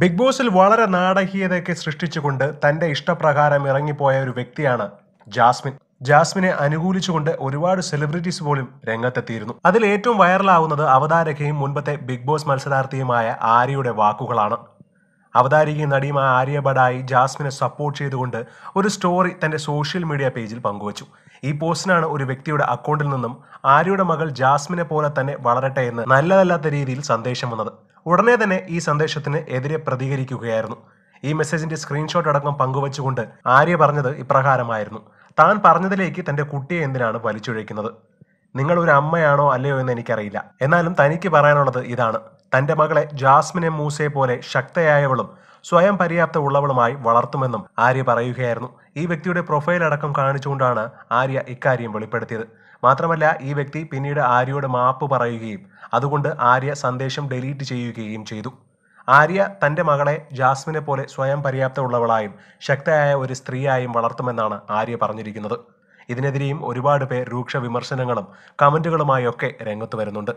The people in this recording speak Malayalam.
ബിഗ് ബോസിൽ വളരെ നാടകീയതയൊക്കെ സൃഷ്ടിച്ചുകൊണ്ട് തന്റെ ഇഷ്ടപ്രകാരം ഇറങ്ങിപ്പോയ ഒരു വ്യക്തിയാണ് ജാസ്മിൻ ജാസ്മിനെ അനുകൂലിച്ചുകൊണ്ട് ഒരുപാട് സെലിബ്രിറ്റീസ് പോലും രംഗത്തെത്തിയിരുന്നു അതിൽ ഏറ്റവും വൈറലാവുന്നത് അവതാരകയും മുൻപത്തെ ബിഗ് ബോസ് മത്സരാർത്ഥിയുമായ ആര്യയുടെ വാക്കുകളാണ് അവതാരികയും നടിയുമായ ആര്യ ബഡായി ജാസ്മിനെ സപ്പോർട്ട് ചെയ്തുകൊണ്ട് ഒരു സ്റ്റോറി തന്റെ സോഷ്യൽ മീഡിയ പേജിൽ പങ്കുവച്ചു ഈ പോസ്റ്റിനാണ് ഒരു വ്യക്തിയുടെ അക്കൗണ്ടിൽ നിന്നും ആര്യയുടെ മകൾ ജാസ്മിനെ പോലെ തന്നെ വളരട്ടെ എന്ന് നല്ലതല്ലാത്ത രീതിയിൽ സന്ദേശം വന്നത് ഉടനെ തന്നെ ഈ സന്ദേശത്തിന് എതിരെ പ്രതികരിക്കുകയായിരുന്നു ഈ മെസ്സേജിന്റെ സ്ക്രീൻഷോട്ട് അടക്കം പങ്കുവച്ചുകൊണ്ട് ആര്യ പറഞ്ഞത് ഇപ്രകാരമായിരുന്നു താൻ പറഞ്ഞതിലേക്ക് തന്റെ കുട്ടിയെ എന്തിനാണ് വലിച്ചുഴയ്ക്കുന്നത് നിങ്ങൾ ഒരു അമ്മയാണോ അല്ലയോ എന്ന് എനിക്കറിയില്ല എന്നാലും തനിക്ക് പറയാനുള്ളത് ഇതാണ് തന്റെ മകളെ ജാസ്മിനെ മൂസയെ പോലെ ശക്തയായവളും സ്വയം പര്യാപ്ത ഉള്ളവളുമായി വളർത്തുമെന്നും ആര്യ പറയുകയായിരുന്നു ഈ വ്യക്തിയുടെ പ്രൊഫൈൽ അടക്കം കാണിച്ചുകൊണ്ടാണ് ആര്യ ഇക്കാര്യം വെളിപ്പെടുത്തിയത് മാത്രമല്ല ഈ വ്യക്തി പിന്നീട് ആര്യയുടെ മാപ്പ് പറയുകയും അതുകൊണ്ട് ആര്യ സന്ദേശം ഡെലീറ്റ് ചെയ്യുകയും ചെയ്തു ആര്യ തൻ്റെ മകളെ ജാസ്മിനെ പോലെ സ്വയം പര്യാപ്ത ഉള്ളവളായും ശക്തയായ ഒരു സ്ത്രീയായും വളർത്തുമെന്നാണ് ആര്യ പറഞ്ഞിരിക്കുന്നത് ഇതിനെതിരെയും ഒരുപാട് പേർ രൂക്ഷ വിമർശനങ്ങളും കമൻറ്റുകളുമായൊക്കെ രംഗത്ത് വരുന്നുണ്ട്